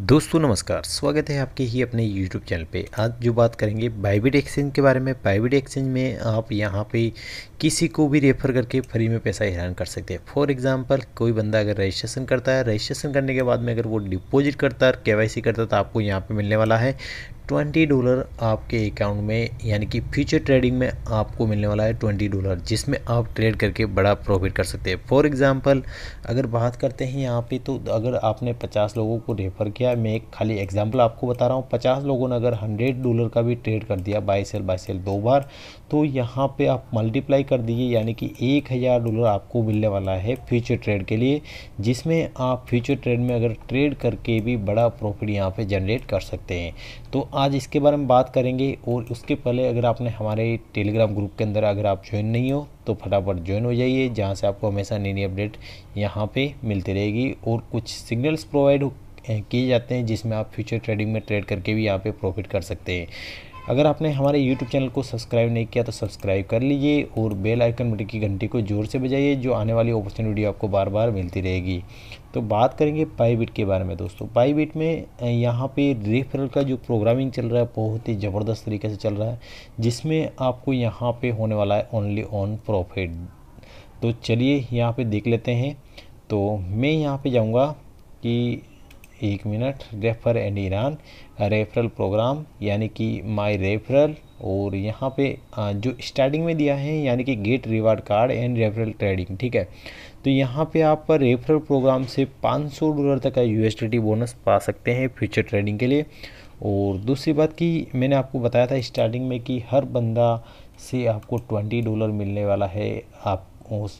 दोस्तों नमस्कार स्वागत है आपके ही अपने YouTube चैनल पे आज जो बात करेंगे बाइबिट एक्सचेंज के बारे में बाइबिट एक्सचेंज में आप यहाँ पे किसी को भी रेफ़र करके फ्री में पैसा हैरान कर सकते हैं फॉर एग्जांपल कोई बंदा अगर रजिस्ट्रेशन करता है रजिस्ट्रेशन करने के बाद में अगर वो डिपॉजिट करता है के करता है तो आपको यहाँ पर मिलने वाला है ट्वेंटी डॉलर आपके अकाउंट में यानी कि फ्यूचर ट्रेडिंग में आपको मिलने वाला है ट्वेंटी डॉलर जिसमें आप ट्रेड करके बड़ा प्रॉफिट कर सकते हैं फॉर एग्ज़ाम्पल अगर बात करते हैं यहाँ पे तो अगर आपने पचास लोगों को रेफ़र किया मैं एक खाली एग्जाम्पल आपको बता रहा हूँ पचास लोगों ने अगर हंड्रेड डॉलर का भी ट्रेड कर दिया बाई सेल बाई सेल दो बार तो यहाँ पर आप मल्टीप्लाई कर दीजिए यानी कि एक हज़ार डॉलर आपको मिलने वाला है फ्यूचर ट्रेड के लिए जिसमें आप फ्यूचर ट्रेड में अगर ट्रेड करके भी बड़ा प्रॉफिट यहाँ पर जनरेट कर सकते हैं तो आज इसके बारे में बात करेंगे और उसके पहले अगर आपने हमारे टेलीग्राम ग्रुप के अंदर अगर आप ज्वाइन नहीं हो तो फटाफट ज्वाइन हो जाइए जहाँ से आपको हमेशा नई नई अपडेट यहाँ पे मिलती रहेगी और कुछ सिग्नल्स प्रोवाइड किए जाते हैं जिसमें आप फ्यूचर ट्रेडिंग में ट्रेड करके भी यहाँ पे प्रॉफिट कर सकते हैं अगर आपने हमारे यूट्यूब चैनल को सब्सक्राइब नहीं किया तो सब्सक्राइब कर लीजिए और बेल आइकन बटन की घंटी को ज़ोर से बजाइए जो आने वाली ऑपरेशन वीडियो आपको बार बार मिलती रहेगी तो बात करेंगे पाईबिट के बारे में दोस्तों पाईबिट में यहाँ पे रेफरल का जो प्रोग्रामिंग चल रहा है बहुत ही ज़बरदस्त तरीके से चल रहा है जिसमें आपको यहाँ पर होने वाला है ओनली ऑन प्रॉफिट तो चलिए यहाँ पर देख लेते हैं तो मैं यहाँ पर जाऊँगा कि एक minute refer and earn referral program यानी कि माई रेफरल और यहाँ पे जो स्टार्टिंग में दिया है यानी कि get reward card and referral trading ठीक है तो यहाँ पे आप रेफरल प्रोग्राम से 500 डॉलर तक का यू बोनस पा सकते हैं फ्यूचर ट्रेडिंग के लिए और दूसरी बात कि मैंने आपको बताया था स्टार्टिंग में कि हर बंदा से आपको 20 डॉलर मिलने वाला है आप उस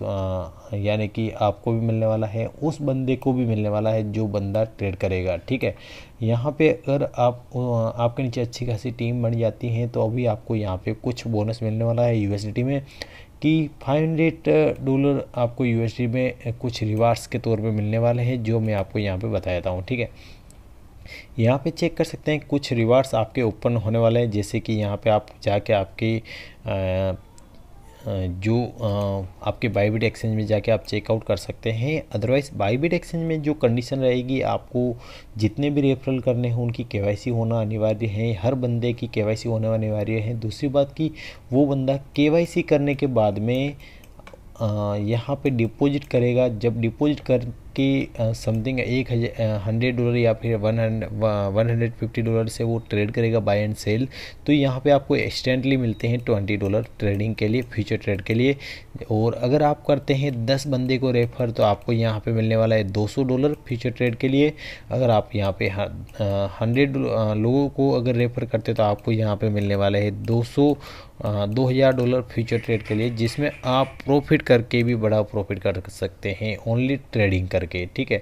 यानी कि आपको भी मिलने वाला है उस बंदे को भी मिलने वाला है जो बंदा ट्रेड करेगा ठीक है यहाँ पे अगर आप आपके नीचे अच्छी खासी टीम बन जाती है तो अभी आपको यहाँ पे कुछ बोनस मिलने वाला है यूएसडी में कि 500 डॉलर आपको यूएसडी में कुछ रिवार्ड्स के तौर पे मिलने वाले हैं जो मैं आपको यहाँ बता बताया हूँ ठीक है यहाँ पे चेक कर सकते हैं कुछ रिवार्ड्स आपके ओपन होने वाले हैं जैसे कि यहाँ पे आप जाके आपकी जो आपके बाईबिट एक्सचेंज में जाके आप चेकआउट कर सकते हैं अदरवाइज़ बाईबिट एक्सचेंज में जो कंडीशन रहेगी आपको जितने भी रेफरल करने हों उनकी केवाईसी होना अनिवार्य है हर बंदे की केवाईसी होना अनिवार्य है दूसरी बात कि वो बंदा केवाईसी करने के बाद में यहाँ पे डिपॉजिट करेगा जब डिपॉजिट कर कि समथिंग एक हंड्रेड डॉलर या फिर one one hundred fifty dollar से वो ट्रेड करेगा बाय एंड सेल तो यहाँ पे आपको एक्सटेंटली मिलते हैं ट्वेंटी डॉलर ट्रेडिंग के लिए फ्यूचर ट्रेड के लिए और अगर आप करते हैं दस बंदे को रेफर तो आपको यहाँ पे मिलने वाला है दो सौ डॉलर फ्यूचर ट्रेड के लिए अगर आप यहाँ पे हंड्रेड लोगों को अगर रेफर करते तो आपको यहाँ पर मिलने वाला है दो सौ दो हज़ार डॉलर फ्यूचर ट्रेड के लिए जिसमें आप प्रॉफिट करके भी बड़ा प्रॉफिट कर सकते हैं ओनली ट्रेडिंग कर करके ठीक है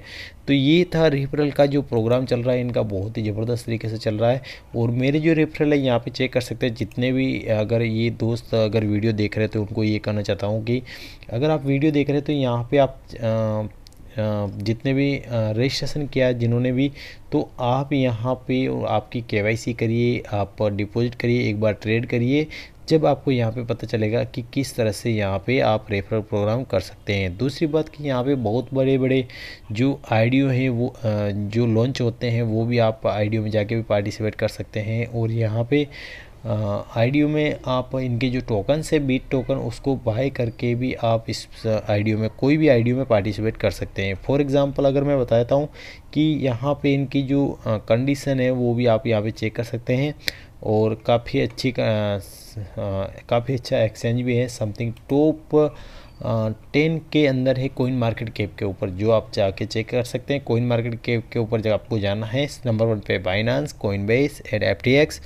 तो ये था रेफरल का जो प्रोग्राम चल रहा है इनका बहुत ही ज़बरदस्त तरीके से चल रहा है और मेरे जो रेफरल है यहाँ पे चेक कर सकते हैं जितने भी अगर ये दोस्त अगर वीडियो देख रहे तो उनको ये कहना चाहता हूँ कि अगर आप वीडियो देख रहे हैं तो यहाँ पर आप आ, जितने भी रजिस्ट्रेशन किया है जिन्होंने भी तो आप यहाँ पे आपकी के करिए आप डिपॉजिट करिए एक बार ट्रेड करिए जब आपको यहाँ पे पता चलेगा कि किस तरह से यहाँ पे आप रेफरल प्रोग्राम कर सकते हैं दूसरी बात कि यहाँ पे बहुत बड़े बड़े जो आईडियो हैं वो जो लॉन्च होते हैं वो भी आप आईडियो में जाके भी पार्टिसिपेट कर सकते हैं और यहाँ पे आईडियो में आप इनके जो टोकन से बीट टोकन उसको बाय करके भी आप इस आईडियो में कोई भी आईडियो में पार्टिसिपेट कर सकते हैं फॉर एग्जांपल अगर मैं बताता हूँ कि यहाँ पे इनकी जो कंडीशन है वो भी आप यहाँ पे चेक कर सकते हैं और काफ़ी अच्छी काफ़ी अच्छा एक्सचेंज भी है समथिंग टॉप टेन के अंदर है कोइन मार्केट कैप के ऊपर जो आप जाके चेक कर सकते हैं कोइन मार्केट कैप के ऊपर जब आपको जाना है नंबर वन पे Binance Coinbase and F T X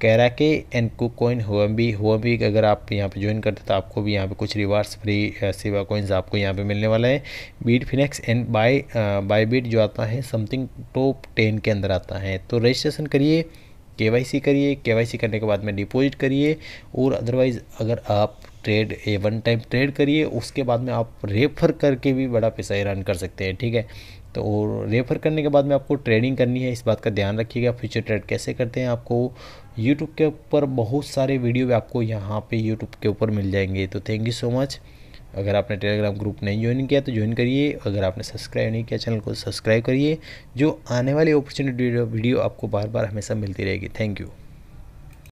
Kraken and cook coin हुआ भी हो भी अगर आप यहाँ पे ज्वाइन करते तो आपको भी यहाँ पे कुछ रिवार्ड्स फ्री सिवा कोइंस आपको यहाँ पे मिलने वाला है Bitfinex and by Bybit जो आता है समथिंग टॉप टेन के अंदर आता है तो रजिस्ट्रेशन करिए के करिए के करने के बाद में डिपॉजिट करिए और अदरवाइज़ अगर आप trade a one time trade करिए उसके बाद में आप रेफर करके भी बड़ा पैसा ईरान कर सकते हैं ठीक है तो और रेफ़र करने के बाद में आपको ट्रेडिंग करनी है इस बात का ध्यान रखिएगा फ्यूचर ट्रेड कैसे करते हैं आपको यूट्यूब के ऊपर बहुत सारे वीडियो भी आपको यहाँ पे यूट्यूब के ऊपर मिल जाएंगे तो थैंक यू सो मच अगर आपने टेलीग्राम ग्रुप नहीं ज्वाइन किया तो ज्वाइन करिए अगर आपने सब्सक्राइब नहीं किया चैनल को सब्सक्राइब करिए जो आने वाली अपॉर्चुनिटी वीडियो आपको बार बार हमेशा मिलती रहेगी थैंक यू